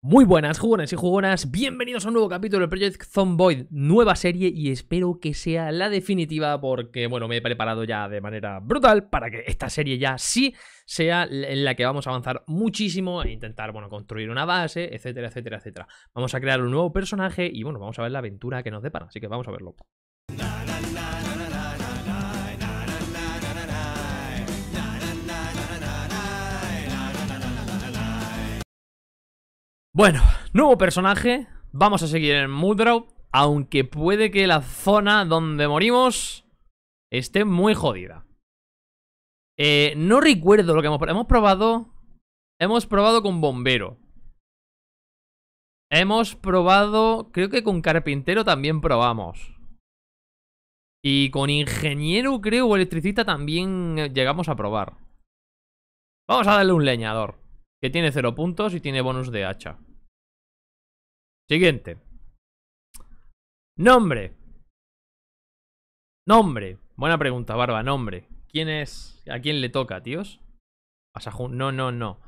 Muy buenas jugones y jugonas, bienvenidos a un nuevo capítulo del Project Zomboid, nueva serie y espero que sea la definitiva porque, bueno, me he preparado ya de manera brutal para que esta serie ya sí sea en la que vamos a avanzar muchísimo e intentar, bueno, construir una base, etcétera, etcétera, etcétera. Vamos a crear un nuevo personaje y, bueno, vamos a ver la aventura que nos depara, así que vamos a verlo. Bueno, nuevo personaje. Vamos a seguir en Mudrow. Aunque puede que la zona donde morimos esté muy jodida. Eh, no recuerdo lo que hemos, hemos probado. Hemos probado con bombero. Hemos probado... Creo que con carpintero también probamos. Y con ingeniero, creo, o electricista también eh, llegamos a probar. Vamos a darle un leñador. Que tiene 0 puntos y tiene bonus de hacha. Siguiente. Nombre. Nombre. Buena pregunta, Barba. Nombre. ¿Quién es? ¿A quién le toca, tíos? No, no, no.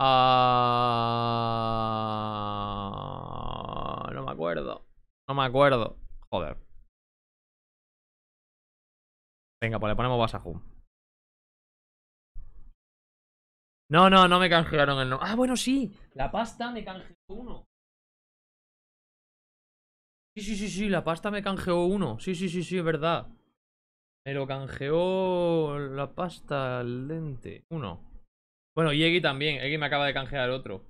Ah, no me acuerdo. No me acuerdo. Joder. Venga, pues le ponemos Basajun. No, no, no me canjearon el nombre. Ah, bueno, sí. La pasta me canjeó uno. Sí, sí, sí, sí, la pasta me canjeó uno. Sí, sí, sí, sí, es verdad. Me lo canjeó la pasta al lente. Uno. Bueno, y Egi también. Eggy me acaba de canjear otro.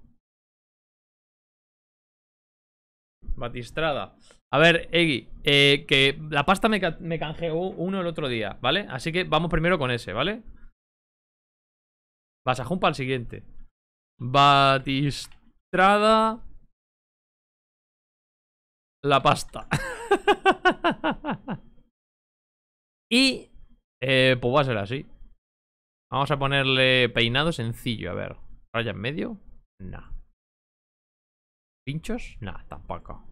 Batistrada. A ver, Eggy, eh, que la pasta me, canjeó uno el otro día, ¿vale? Así que vamos primero con ese, ¿vale? Vas a para al siguiente. Batistrada la pasta. y... Eh, pues va a ser así. Vamos a ponerle peinado sencillo, a ver. Raya en medio. Nah. ¿Pinchos? Nah, tampoco.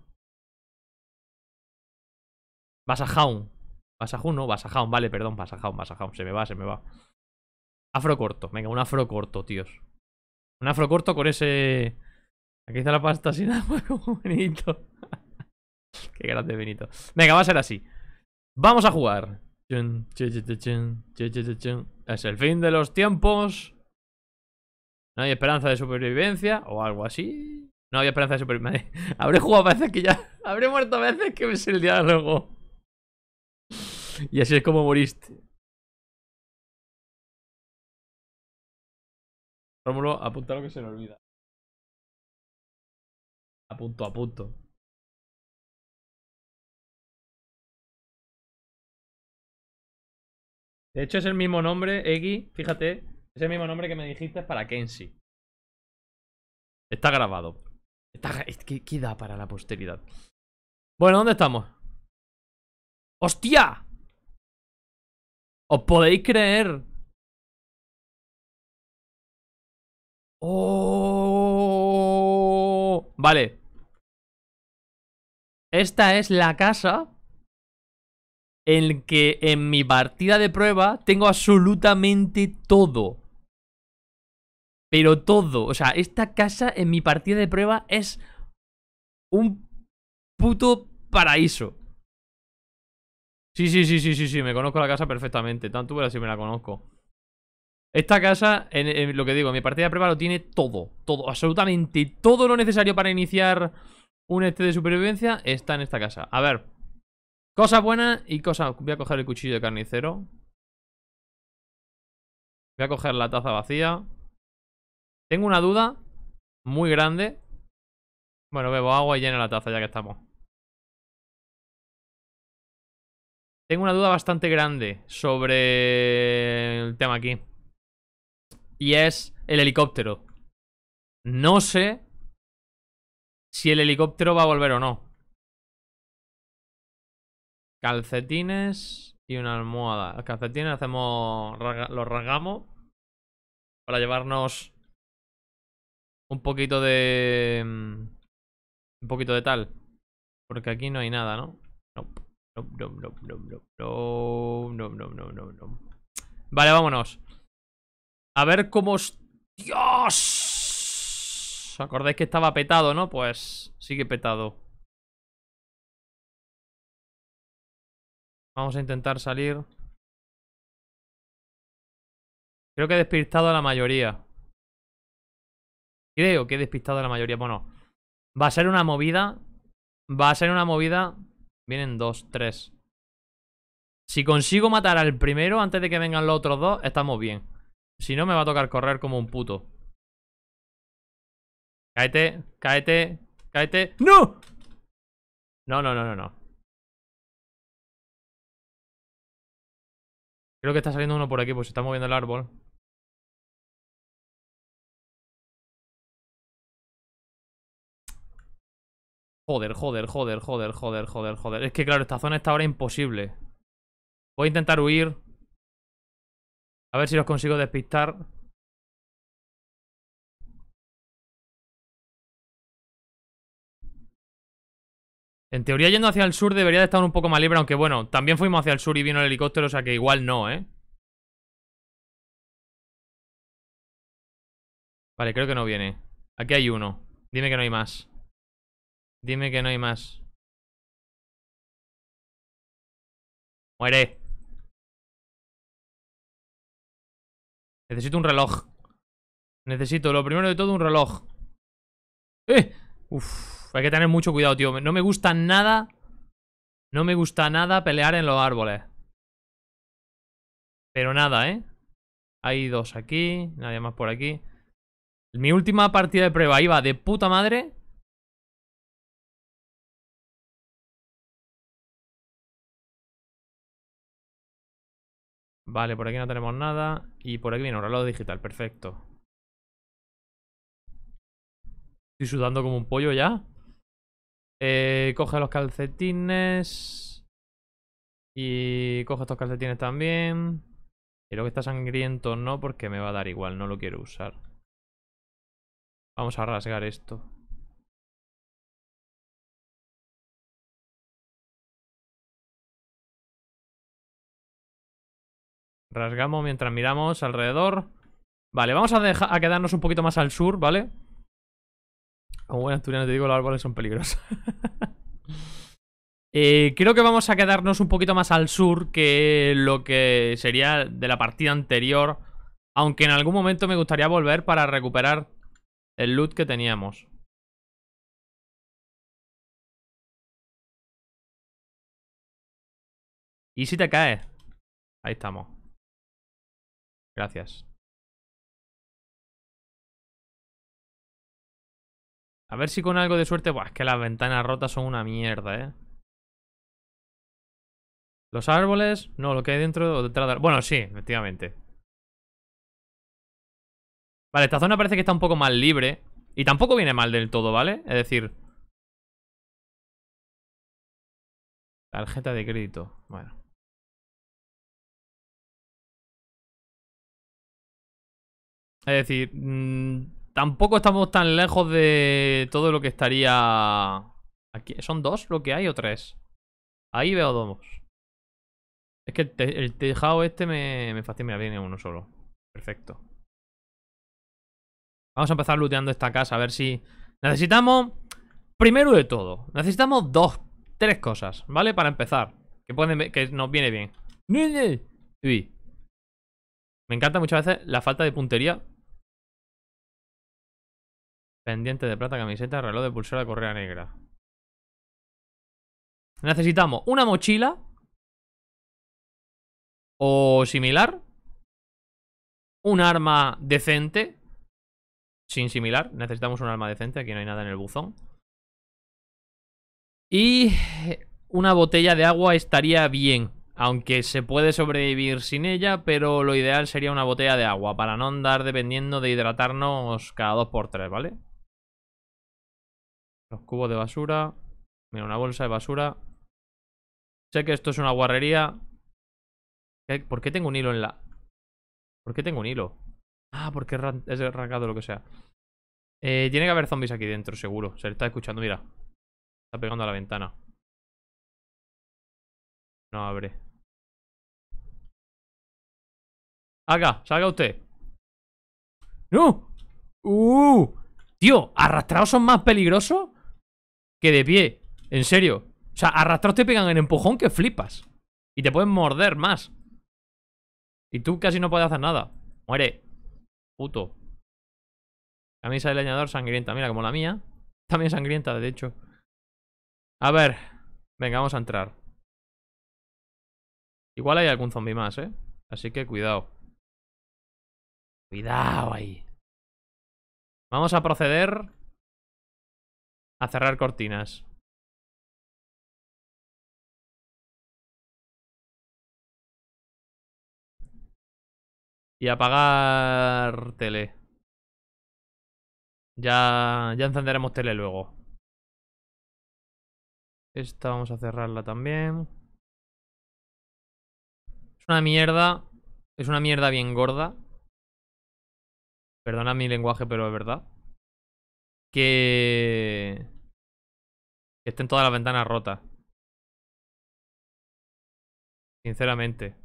Basajaun. vas no, Basajaun, vale, perdón, Basajaun, Basajaun. Se me va, se me va. Afro corto, venga, un afro corto, tíos. Un afro corto con ese... Aquí está la pasta así nada como bonito. Qué grande Benito. Venga, va a ser así. Vamos a jugar. Es el fin de los tiempos. No hay esperanza de supervivencia o algo así. No había esperanza de supervivencia. Habré jugado veces que ya... Habré muerto veces que ves el diálogo. Y así es como moriste. Rómulo, apunta lo que se le olvida. A punto, a punto. De hecho, es el mismo nombre, Eggy, fíjate, es el mismo nombre que me dijiste para Kenshi. Está grabado. Está, ¿qué, da para la posteridad? Bueno, ¿dónde estamos? ¡Hostia! ¿Os podéis creer? ¡Oh! Vale. Esta es la casa en que en mi partida de prueba tengo absolutamente todo. Pero todo. O sea, esta casa en mi partida de prueba es un puto paraíso. Sí, sí, sí, sí, sí, sí, me conozco la casa perfectamente. Tanto era si me la conozco. Esta casa, en, lo que digo, en mi partida de prueba lo tiene todo. Todo, absolutamente todo lo necesario para iniciar un este de supervivencia está en esta casa. A ver, Cosa buenas y cosas... Voy a coger el cuchillo de carnicero. Voy a coger la taza vacía. Tengo una duda muy grande. Bueno, bebo agua y llena la taza ya que estamos. Tengo una duda bastante grande sobre el tema aquí. Y es el helicóptero. No sé si el helicóptero va a volver o no. Calcetines y una almohada. Los calcetines hacemos. los rasgamos. Para llevarnos. Un poquito de. Mm, un poquito de tal. Porque aquí no hay nada, ¿no? No, no, no, no, no, no, no, no, no, no. Vale, vámonos. A ver cómo... ¡Dios! ¿Os acordáis que estaba petado, no? Pues sigue petado. Vamos a intentar salir. Creo que he despistado a la mayoría. Creo que he despistado a la mayoría. Bueno, va a ser una movida. Va a ser una movida. Vienen dos, tres. Si consigo matar al primero antes de que vengan los otros dos, estamos bien. Si no, me va a tocar correr como un puto. Caete, cáete, cáete. ¡No! No, no, no, no, no. Creo que está saliendo uno por aquí, pues se está moviendo el árbol. Joder, joder, joder, joder, joder, joder, joder. Es que claro, esta zona está ahora imposible. Voy a intentar huir. A ver si los consigo despistar. En teoría yendo hacia el sur debería de estar un poco más libre, aunque bueno, también fuimos hacia el sur y vino el helicóptero, o sea que igual no, ¿eh? Vale, creo que no viene. Aquí hay uno. Dime que no hay más. Dime que no hay más. Muere. Necesito un reloj. Necesito, lo primero de todo, un reloj. ¡Eh! hay que tener mucho cuidado, tío. No me gusta nada... No me gusta nada pelear en los árboles. Pero nada, ¿eh? Hay dos aquí, nadie más por aquí. Mi última partida de prueba iba de puta madre. Vale, por aquí no tenemos nada. Y por aquí viene un reloj digital, perfecto. Estoy sudando como un pollo ya. Eh, coge los calcetines. Y coge estos calcetines también. Creo que está sangriento no, porque me va a dar igual, no lo quiero usar. Vamos a rasgar esto. Rasgamos mientras miramos alrededor. Vale, vamos a quedarnos un poquito más al sur, ¿vale? Como buen asturiano te digo, los árboles son peligrosos. Eh, creo que vamos a quedarnos un poquito más al sur que lo que sería de la partida anterior. Aunque en algún momento me gustaría volver para recuperar el loot que teníamos. ¿Y si te caes? Ahí estamos. Gracias. A ver si con algo de suerte... Buah, es que las ventanas rotas son una mierda, ¿eh? Los árboles... No, lo que hay dentro... de... Bueno, sí, efectivamente. Vale, esta zona parece que está un poco más libre. Y tampoco viene mal del todo, ¿vale? Es decir... Tarjeta de crédito. Bueno. Es decir, mm, tampoco estamos tan lejos de todo lo que estaría... Aquí. ¿Son dos lo que hay o tres? Ahí veo dos. Es que el, tejado este me, fascina. fastidia. viene uno solo. Perfecto. Vamos a empezar looteando esta casa, a ver si... Necesitamos, primero de todo, necesitamos dos, tres cosas, ¿vale? Para empezar, que, que nos viene bien. Uy. Me encanta muchas veces la falta de puntería Pendiente de plata, camiseta, reloj de pulsera, correa negra. Necesitamos una mochila. O similar. Un arma decente. Sin similar. Necesitamos un arma decente. Aquí no hay nada en el buzón. Y una botella de agua estaría bien. Aunque se puede sobrevivir sin ella, pero lo ideal sería una botella de agua para no andar dependiendo de hidratarnos cada dos por tres, ¿vale? Los cubos de basura. Mira, una bolsa de basura. Sé que esto es una guarrería. ¿Por qué tengo un hilo en la...? ¿Por qué tengo un hilo? Ah, porque es arrancado lo que sea. Eh, tiene que haber zombies aquí dentro, seguro. Se le está escuchando, mira. Está pegando a la ventana. No abre. Haga, salga usted. ¡No! ¡Uh! Tío, arrastrados son más peligrosos que de pie. En serio. O sea, arrastrados te pegan en empujón que flipas. Y te pueden morder más. Y tú casi no puedes hacer nada. Muere. Puto. Camisa de leñador sangrienta. Mira, como la mía. También sangrienta, de hecho. A ver. Venga, vamos a entrar. Igual hay algún zombie más, ¿eh? Así que cuidado. Cuidado ahí. Vamos a proceder a cerrar cortinas. Y apagar tele. Ya, ya encenderemos tele luego. Esta vamos a cerrarla también. Es una mierda. Es una mierda bien gorda. Perdona mi lenguaje, pero es verdad. Que... que estén todas las ventanas rotas. Sinceramente.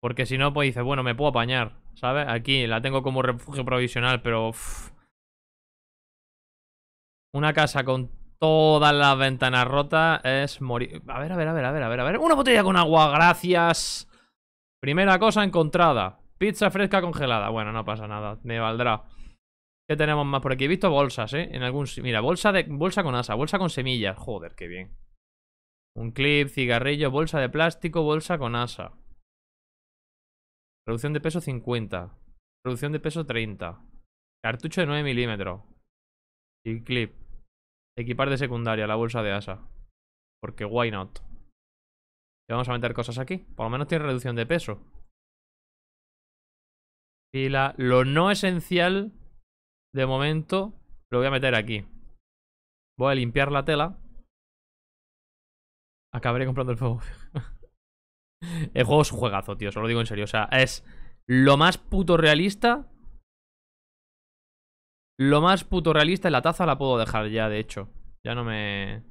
Porque si no, pues dices, bueno, me puedo apañar, ¿sabes? Aquí la tengo como refugio provisional, pero... Una casa con todas las ventanas rotas es morir... A ver, a ver, a ver, a ver, a ver, a ver. Una botella con agua, gracias. Primera cosa encontrada. Pizza fresca congelada. Bueno, no pasa nada. Me valdrá. ¿Qué tenemos más por aquí? He visto bolsas, ¿eh? En algún... Mira, bolsa, de... bolsa con asa, bolsa con semillas. Joder, qué bien. Un clip, cigarrillo, bolsa de plástico, bolsa con asa. Reducción de peso 50. Reducción de peso 30. Cartucho de 9 milímetros. Y clip. Equipar de secundaria, la bolsa de asa. Porque why not. Y vamos a meter cosas aquí. Por lo menos tiene reducción de peso. Lo no esencial, de momento, lo voy a meter aquí. Voy a limpiar la tela. Acabaré comprando el fuego el juego es un juegazo, tío. Se lo digo en serio. O sea, es lo más puto realista. Lo más puto realista. Y la taza la puedo dejar ya, de hecho. Ya no me...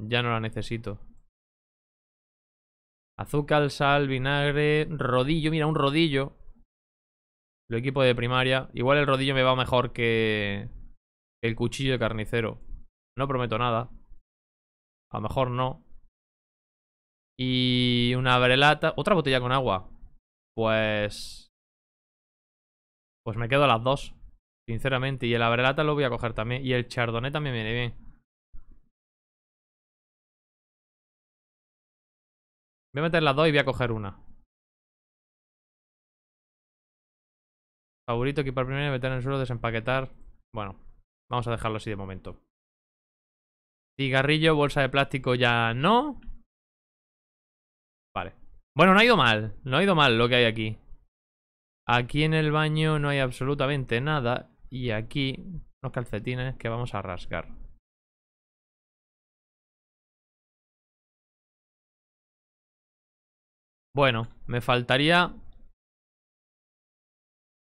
Ya no la necesito. Azúcar, sal, vinagre, rodillo. Mira, un rodillo. Lo equipo de primaria. Igual el rodillo me va mejor que el cuchillo de carnicero. No prometo nada. A lo mejor no. Y una abrelata Otra botella con agua. Pues... Pues me quedo a las dos. Sinceramente. Y el abrelata lo voy a coger también. Y el chardonnay también viene bien. Voy a meter las dos y voy a coger una. Favorito, equipar primero, meter en el suelo, desempaquetar. Bueno, vamos a dejarlo así de momento. Cigarrillo, bolsa de plástico ya no. Vale. Bueno, no ha ido mal. No ha ido mal lo que hay aquí. Aquí en el baño no hay absolutamente nada. Y aquí unos calcetines que vamos a rasgar. Bueno, me faltaría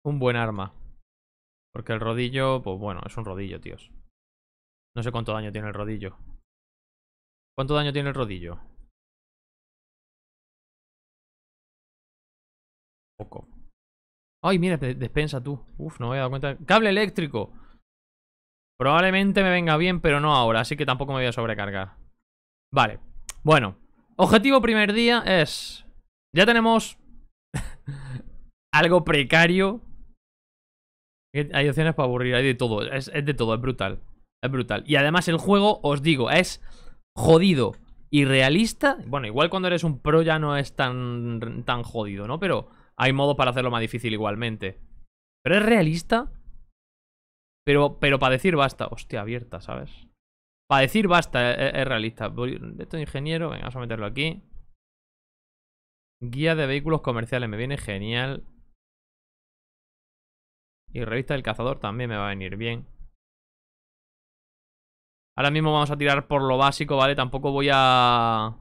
un buen arma. Porque el rodillo, pues bueno, es un rodillo, tíos. No sé cuánto daño tiene el rodillo. ¿Cuánto daño tiene el rodillo? Poco. Ay, mira, despensa tú. Uf, no me había dado cuenta. ¡Cable eléctrico! Probablemente me venga bien, pero no ahora, así que tampoco me voy a sobrecargar. Vale. Bueno. Objetivo primer día es... Ya tenemos algo precario hay opciones para aburrir, hay de todo, es, de todo, es brutal. Es brutal. Y además el juego, os digo, es jodido y realista. Bueno, igual cuando eres un pro ya no es tan, tan jodido, ¿no? Pero hay modo para hacerlo más difícil igualmente. Pero es realista. Pero, pero para decir basta. Hostia, abierta, ¿sabes? Para decir basta, e, e, es, realista. esto de ingeniero, venga, vamos a meterlo aquí. Guía de vehículos comerciales, me viene genial. Y revista del cazador también me va a venir bien. Ahora mismo vamos a tirar por lo básico, ¿vale? Tampoco voy a...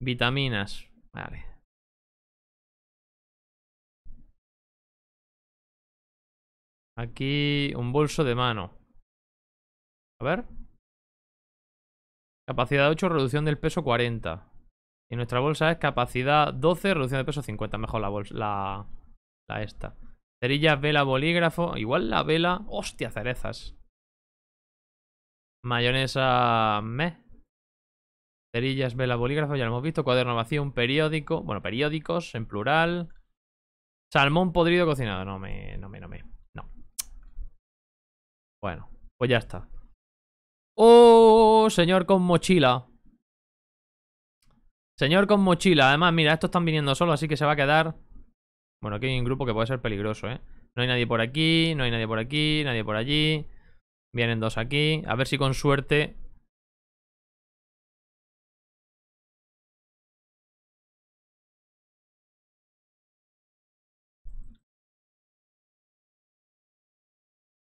Vitaminas. Vale. Aquí un bolso de mano. A ver. Capacidad 8, reducción del peso 40. Y nuestra bolsa es capacidad 12, reducción del peso 50. Mejor la bolsa. La, esta. cerillas vela, bolígrafo. Igual la vela. ¡Hostia, cerezas! Mayonesa. Me. Cerillas, vela, bolígrafo, ya lo hemos visto. Cuaderno vacío, un periódico. Bueno, periódicos en plural. Salmón podrido cocinado. No me. No me, no me. No. Bueno, pues ya está. ¡Oh! Señor con mochila. Señor con mochila. Además, mira, estos están viniendo solo, así que se va a quedar bueno, aquí hay un grupo que puede ser peligroso, ¿eh? No hay nadie por aquí, no hay nadie por aquí, nadie por allí. Vienen dos aquí. A ver si con suerte...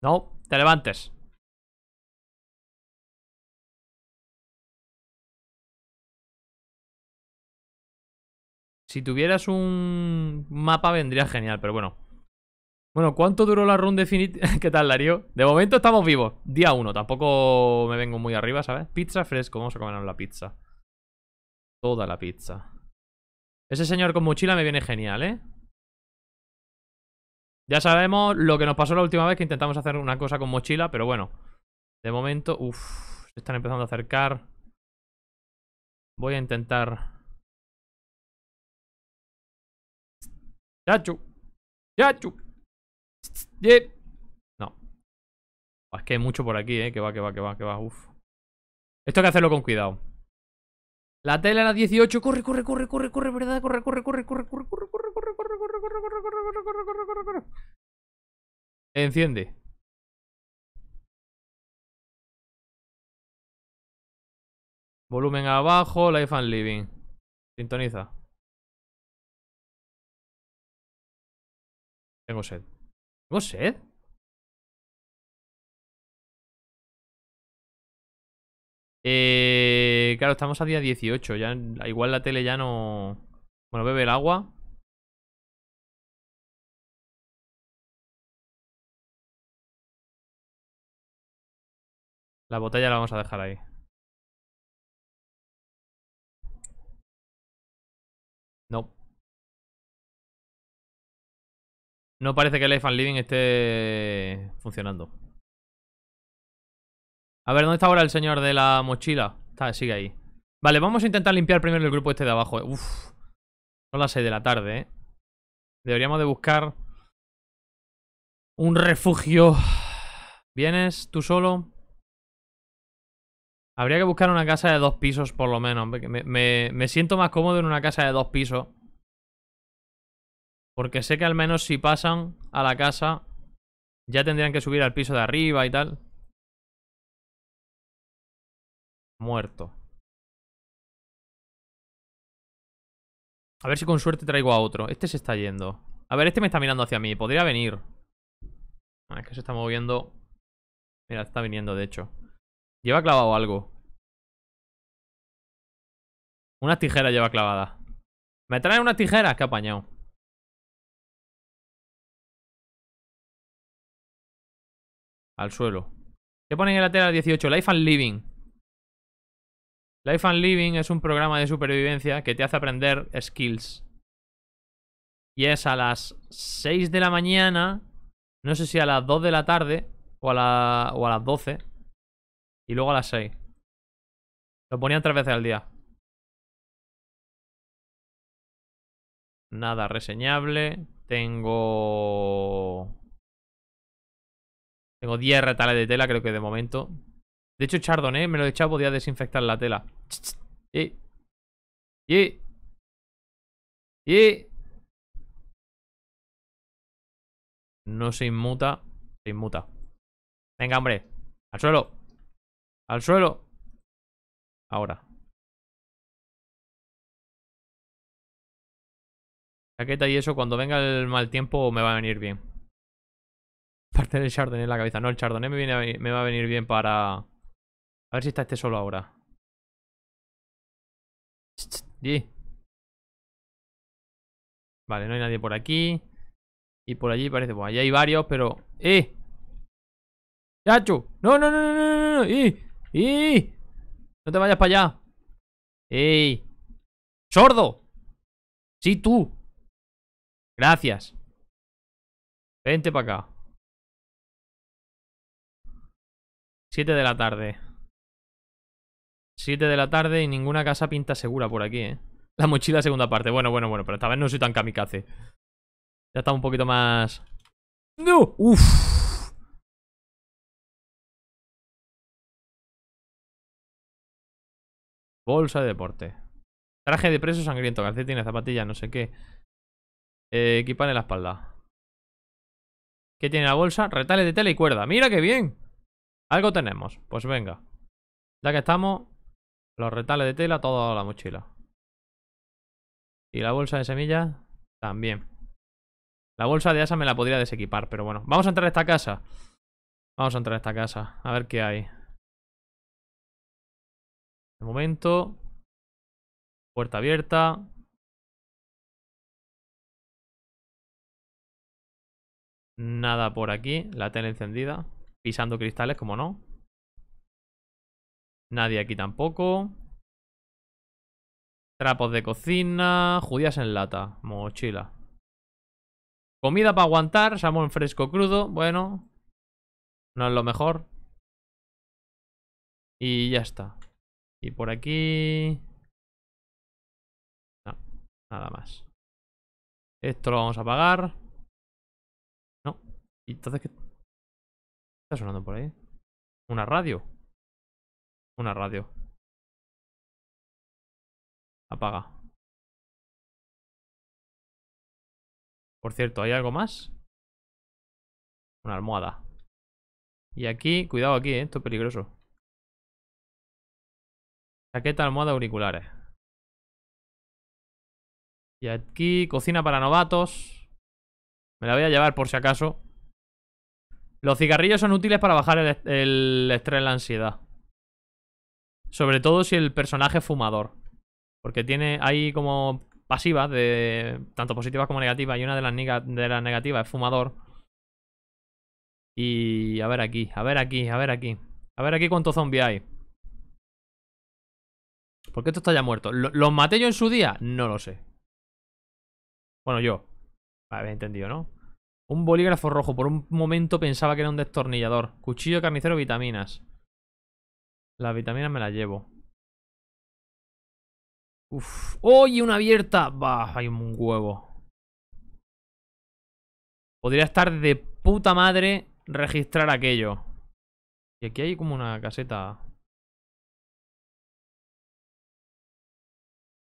No, te levantes. Si tuvieras un mapa vendría genial, pero bueno. Bueno, ¿cuánto duró la run definitiva? ¿Qué tal, Darío? De momento estamos vivos. Día 1, tampoco me vengo muy arriba, ¿sabes? Pizza fresco, vamos a comernos la pizza. Toda la pizza. Ese señor con mochila me viene genial, ¿eh? Ya sabemos lo que nos pasó la última vez que intentamos hacer una cosa con mochila, pero bueno. De momento, Uf. se están empezando a acercar. Voy a intentar Yachu. Yachu. Yeah. No. Es que hay mucho por aquí, eh. Que va, que va, que va, que va. Uf. Esto hay que hacerlo con cuidado. La tela a las 18. Corre, corre, corre, corre, corre, verdad. Corre, corre, corre, corre, corre, corre, corre, corre, corre, corre, corre, corre, corre, corre, corre, corre, corre. Enciende. Volumen abajo, Life and Living. Sintoniza. Tengo sed. ¿Tengo sed? Eh, claro, estamos a día 18. Ya, igual la tele ya no... Bueno, bebe el agua. La botella la vamos a dejar ahí. No parece que Life and Living esté funcionando. A ver, ¿dónde está ahora el señor de la mochila? Está, sigue ahí. Vale, vamos a intentar limpiar primero el grupo este de abajo. Uf. Son las 6 de la tarde, ¿eh? Deberíamos de buscar un refugio. ¿Vienes tú solo? Habría que buscar una casa de dos pisos por lo menos. me siento más cómodo en una casa de dos pisos porque sé que al menos si pasan a la casa, ya tendrían que subir al piso de arriba y tal. Muerto. A ver si con suerte traigo a otro. Este se está yendo. A ver, este me está mirando hacia mí. Podría venir. Ah, es que se está moviendo. Mira, está viniendo, de hecho. Lleva clavado algo. Una tijera lleva clavada. ¿Me traen unas tijeras? Qué apañado. Al suelo. ¿Qué ponen en la tela 18? Life and Living. Life and Living es un programa de supervivencia que te hace aprender skills. Y es a las 6 de la mañana, no sé si a las 2 de la tarde o a, o a las 12. Y luego a las 6. Lo ponían tres veces al día. Nada reseñable. Tengo... Tengo 10 retales de tela, creo que de momento. De hecho, eh, me lo he echado, podía desinfectar la tela. Y. Y. Y. No se inmuta. Se inmuta. Venga, hombre. Al suelo. Al suelo. Ahora. Chaqueta y eso, cuando venga el mal tiempo me va a venir bien. El del en la cabeza. No, el Chardonnay me, va a venir bien para... A ver si está este solo ahora. Vale, no hay nadie por aquí. Y por allí parece... bueno, allí hay varios, pero... ¡Eh! ¡Chacho! ¡No, no, no, no, no! no! eh ¡Eh! ¡No te vayas para allá! Eh, ¡Sordo! ¡Sí, tú! Gracias. Vente para acá. 7 de la tarde. 7 de la tarde y ninguna casa pinta segura por aquí, ¿eh? La mochila segunda parte. Bueno, bueno, bueno, pero esta vez no soy tan kamikaze. Ya está un poquito más... ¡No! ¡Uf! Bolsa de deporte. Traje de preso sangriento, calcetines, zapatillas, no sé qué. Eh, equipar en la espalda. ¿Qué tiene la bolsa? Retales de tela y cuerda. ¡Mira qué bien! Algo tenemos, pues venga. Ya que estamos, los retales de tela, toda la mochila. Y la bolsa de semillas también. La bolsa de asa me la podría desequipar, pero bueno. Vamos a entrar a esta casa. Vamos a entrar a esta casa, a ver qué hay. De momento, puerta abierta. Nada por aquí, la tele encendida. Pisando cristales, como no. Nadie aquí tampoco. Trapos de cocina. Judías en lata. Mochila. Comida para aguantar. Salmón fresco crudo. Bueno. No es lo mejor. Y ya está. Y por aquí... nada más. Esto lo vamos a apagar. No. Entonces, ¿qué? está sonando por ahí? ¿Una radio? Una radio. Apaga. Por cierto, ¿hay algo más? Una almohada. Y aquí, cuidado aquí, ¿eh? esto es peligroso. Chaqueta, almohada, auriculares. Y aquí, cocina para novatos. Me la voy a llevar por si acaso. Los cigarrillos son útiles para bajar el, estrés estrés, la ansiedad. Sobre todo si el personaje es fumador. Porque tiene, hay como pasivas, de tanto positivas como negativas. Y una de las, de las negativas es fumador. Y a ver aquí, a ver aquí, a ver aquí. A ver aquí cuántos zombies hay. ¿Por qué esto está ya muerto? ¿Los maté yo en su día? No lo sé. Bueno, yo. Habéis entendido, ¿no? Un bolígrafo rojo. Por un momento pensaba que era un destornillador. Cuchillo, carnicero, vitaminas. Las vitaminas me las llevo. Uf. ¡Oye, una abierta! Bah, hay un huevo. Podría estar de puta madre registrar aquello. Y aquí hay como una caseta.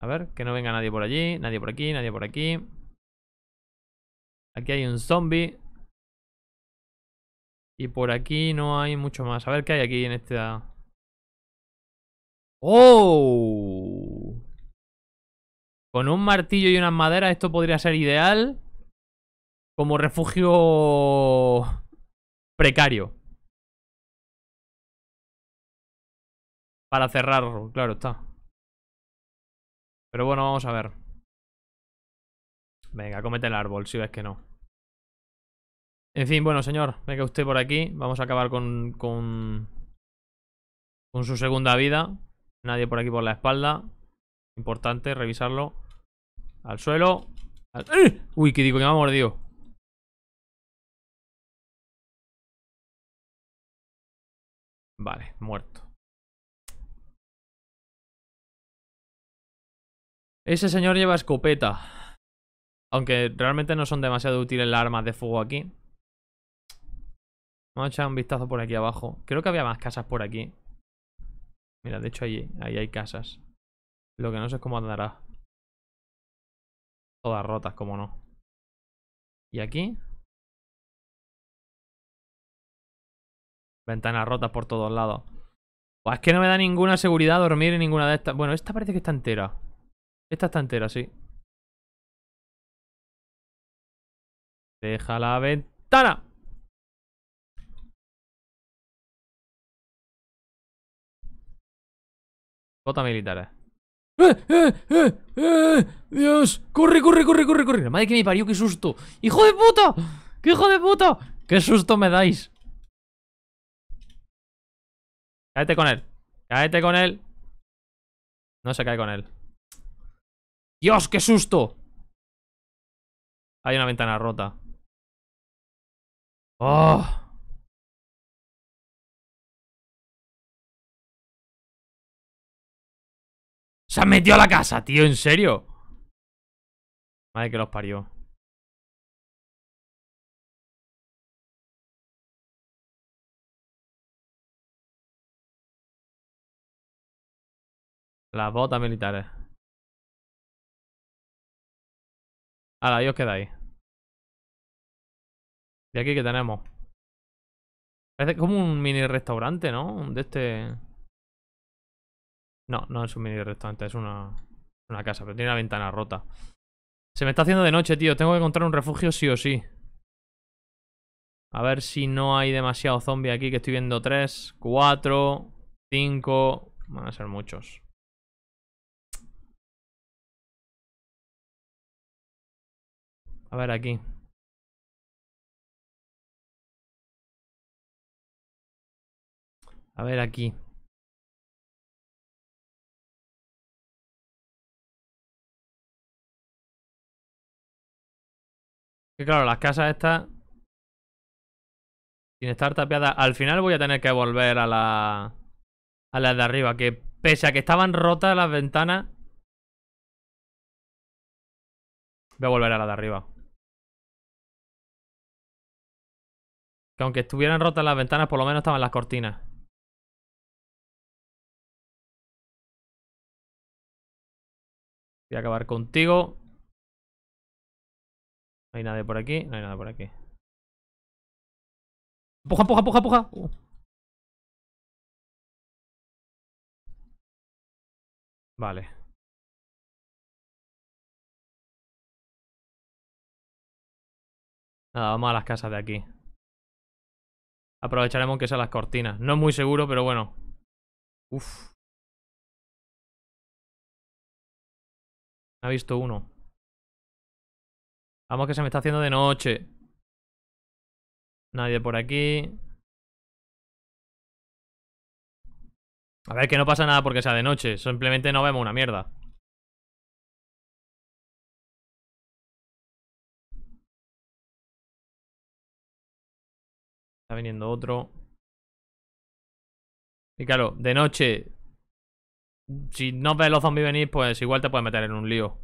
A ver, que no venga nadie por allí, nadie por aquí, nadie por aquí. Aquí hay un zombie. Y por aquí no hay mucho más. A ver qué hay aquí en esta... ¡Oh! Con un martillo y unas maderas esto podría ser ideal. Como refugio... Precario. Para cerrarlo, claro está. Pero bueno, vamos a ver. Venga, Comete el árbol si ves que no. En fin, bueno, señor, venga usted por aquí. Vamos a acabar con, con, su segunda vida. Nadie por aquí por la espalda. Importante revisarlo. Al suelo. ¡Eh! Uy, ¿qué digo que me ha mordido. Vale, muerto. Ese señor lleva escopeta. Aunque realmente no son demasiado útiles las armas de fuego aquí. Vamos a echar un vistazo por aquí abajo. Creo que había más casas por aquí. Mira, de hecho allí, ahí hay casas. Lo que no sé es cómo andará. Todas rotas, como no. ¿Y aquí? Ventanas rotas por todos lados. Pues es que no me da ninguna seguridad dormir en ninguna de estas. Bueno, esta parece que está entera. Esta está entera, sí. Deja la ventana. ¡Eh, eh, eh, eh! ¡Dios! ¡Corre, corre, corre, corre, corre! ¡Madre que me parió! ¡Qué susto! ¡Hijo de puta! ¡Qué hijo de puta! ¡Qué susto me dais! ¡Cállate con él. ¡Cállate con él. No se cae con él. ¡Dios, qué susto! Hay una ventana rota. ¡Oh! Se han metido a la casa, tío, ¿en serio? Madre que los parió. Las botas militares. Ahora, ahí os quedáis. ¿Y aquí qué tenemos? Parece como un mini restaurante, ¿no? De este... No, no es un mini restaurante, es una, casa, pero tiene una ventana rota. Se me está haciendo de noche, tío. Tengo que encontrar un refugio sí o sí. A ver si no hay demasiado zombie aquí, que estoy viendo tres, cuatro, cinco... Van a ser muchos. A ver aquí. A ver aquí. claro, las casas estas... Sin estar tapiadas... Al final voy a tener que volver a la... A las de arriba, que pese a que estaban rotas las ventanas... Voy a volver a la de arriba. Que aunque estuvieran rotas las ventanas, por lo menos estaban las cortinas. Voy a acabar contigo. No hay nadie por aquí, no hay nada por aquí. Puja, puja, puja, puja. Uh. Vale. Nada, vamos a las casas de aquí. Aprovecharemos que sean las cortinas. No es muy seguro, pero bueno. Uf. Ha visto uno. Vamos que se me está haciendo de noche. Nadie por aquí. A ver, que no pasa nada porque sea de noche. Simplemente no vemos una mierda. Está viniendo otro. Y claro, de noche... Si no ves los zombies venir, pues igual te puedes meter en un lío.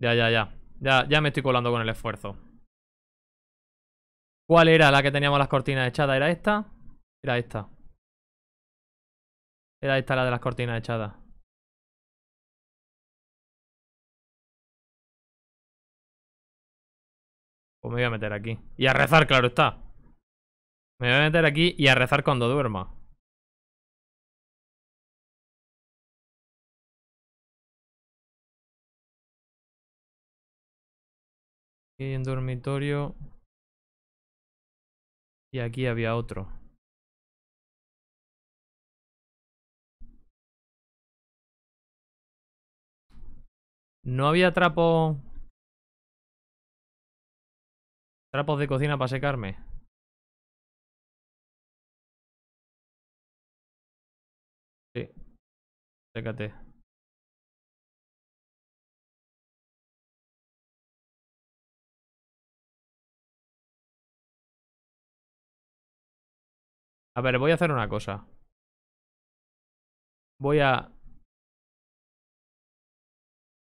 Ya, ya, ya. Ya, me estoy colando con el esfuerzo. ¿Cuál era la que teníamos las cortinas echadas? ¿Era esta? Era esta. Era esta la de las cortinas echadas. Pues me voy a meter aquí. Y a rezar, claro está. Me voy a meter aquí y a rezar cuando duerma. en dormitorio. Y aquí había otro. No había trapo... Trapos de cocina para secarme. Sí. Sécate. A ver, voy a hacer una cosa. Voy a...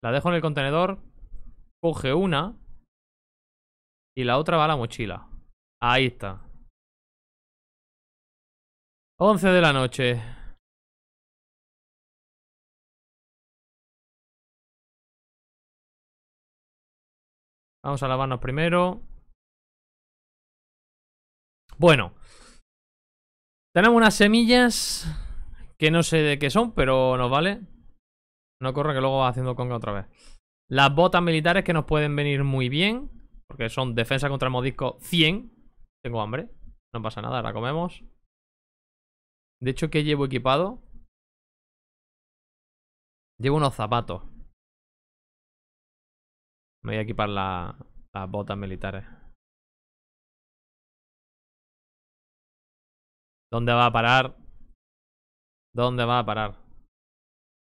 La dejo en el contenedor. Coge una. Y la otra va a la mochila. Ahí está. 11 de la noche. Vamos a lavarnos primero. Bueno. Tenemos unas semillas que no sé de qué son, pero nos vale. No corre que luego va haciendo conga otra vez. Las botas militares que nos pueden venir muy bien, porque son defensa contra el modisco 100. Tengo hambre, no pasa nada, ahora comemos. De hecho, ¿qué llevo equipado? Llevo unos zapatos. Me voy a equipar las botas militares. ¿Dónde va a parar? ¿Dónde va a parar?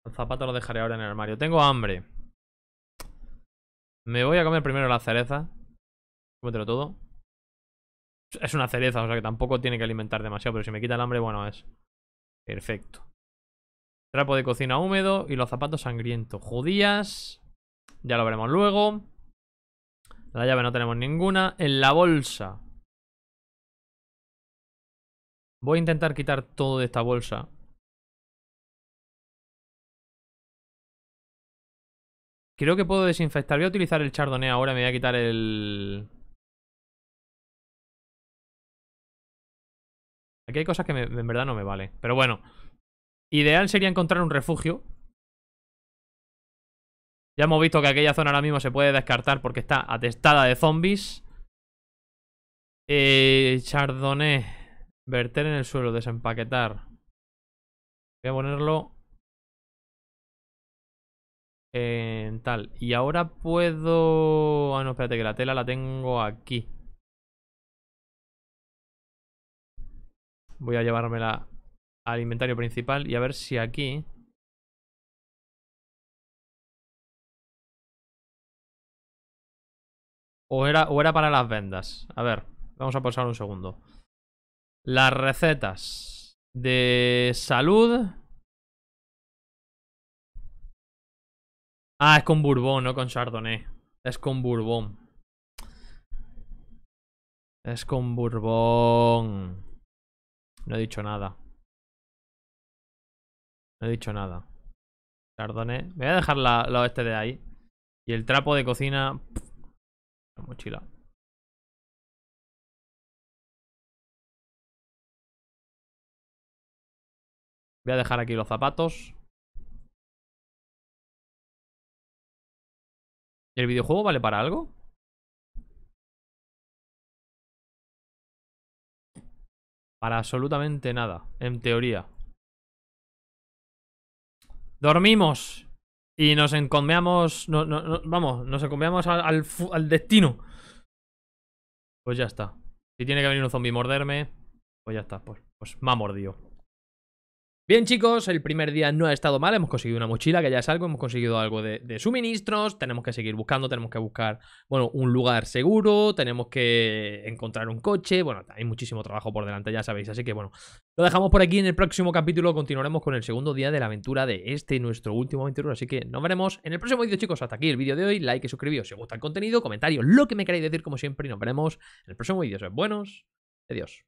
El zapato lo dejaré ahora en el armario. Tengo hambre. Me voy a comer primero la cereza. Cómetelo todo. Es una cereza, o sea que tampoco tiene que alimentar demasiado. Pero si me quita el hambre, bueno, es perfecto. Trapo de cocina húmedo y los zapatos sangrientos. Judías. Ya lo veremos luego. La llave no tenemos ninguna. En la bolsa. Voy a intentar quitar todo de esta bolsa. Creo que puedo desinfectar. Voy a utilizar el chardonnay ahora. Me voy a quitar el... Aquí hay cosas que en verdad no me vale. Pero bueno. Ideal sería encontrar un refugio. Ya hemos visto que aquella zona ahora mismo se puede descartar porque está atestada de zombies. Eh, chardonnay. Verter en el suelo, desempaquetar. Voy a ponerlo en tal. Y ahora puedo... Ah, no, espérate, que la tela la tengo aquí. Voy a llevármela al inventario principal y a ver si aquí... O era, o era para las vendas. A ver, vamos a pausar un segundo. Las recetas de salud. Ah, es con Bourbon, no con Chardonnay. Es con Bourbon. Es con Bourbon. No he dicho nada. No he dicho nada. Chardonnay. Voy a dejar la, la este de ahí. Y el trapo de cocina. la mochila. Voy a dejar aquí los zapatos. ¿El videojuego vale para algo? Para absolutamente nada, en teoría. Dormimos. Y nos encomiamos... vamos, nos encomiamos al, destino. Pues ya está. Si tiene que venir un zombie morderme, pues ya está. Pues, pues me ha mordido. Bien chicos, el primer día no ha estado mal, hemos conseguido una mochila que ya es algo, hemos conseguido algo de, suministros, tenemos que seguir buscando, tenemos que buscar, bueno, un lugar seguro, tenemos que encontrar un coche, bueno, hay muchísimo trabajo por delante, ya sabéis, así que bueno, lo dejamos por aquí, en el próximo capítulo continuaremos con el segundo día de la aventura de este, nuestro último aventurero, así que nos veremos en el próximo vídeo chicos, hasta aquí el vídeo de hoy, like y suscribíos si os gusta el contenido, comentarios, lo que me queráis decir como siempre y nos veremos en el próximo vídeo, sois buenos, adiós.